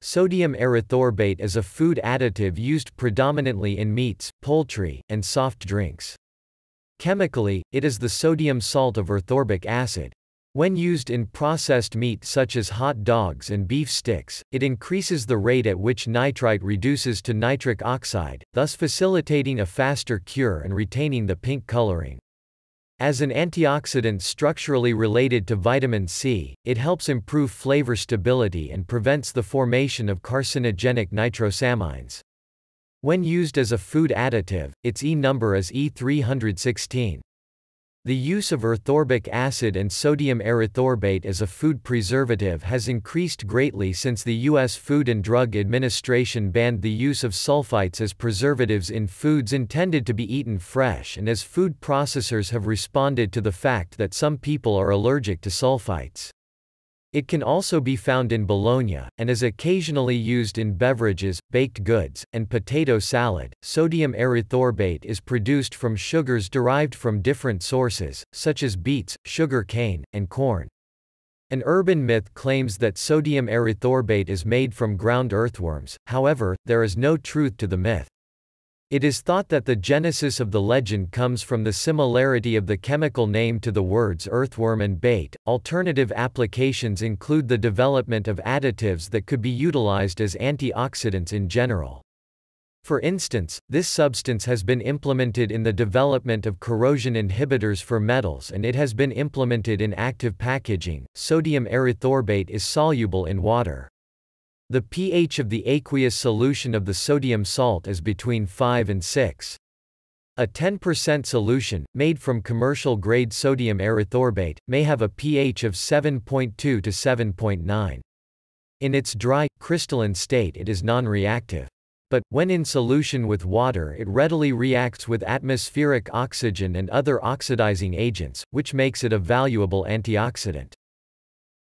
Sodium erythorbate is a food additive used predominantly in meats, poultry, and soft drinks. Chemically, it is the sodium salt of orthorbic acid. When used in processed meat such as hot dogs and beef sticks, it increases the rate at which nitrite reduces to nitric oxide, thus facilitating a faster cure and retaining the pink coloring. As an antioxidant structurally related to vitamin C, it helps improve flavor stability and prevents the formation of carcinogenic nitrosamines. When used as a food additive, its E number is E316. The use of orthorbic acid and sodium erythorbate as a food preservative has increased greatly since the U.S. Food and Drug Administration banned the use of sulfites as preservatives in foods intended to be eaten fresh and as food processors have responded to the fact that some people are allergic to sulfites. It can also be found in Bologna, and is occasionally used in beverages, baked goods, and potato salad. Sodium erythorbate is produced from sugars derived from different sources, such as beets, sugar cane, and corn. An urban myth claims that sodium erythorbate is made from ground earthworms, however, there is no truth to the myth. It is thought that the genesis of the legend comes from the similarity of the chemical name to the words earthworm and bait. Alternative applications include the development of additives that could be utilized as antioxidants in general. For instance, this substance has been implemented in the development of corrosion inhibitors for metals and it has been implemented in active packaging. Sodium erythorbate is soluble in water. The pH of the aqueous solution of the sodium salt is between 5 and 6. A 10% solution, made from commercial-grade sodium erythorbate, may have a pH of 7.2 to 7.9. In its dry, crystalline state it is non-reactive. But, when in solution with water it readily reacts with atmospheric oxygen and other oxidizing agents, which makes it a valuable antioxidant.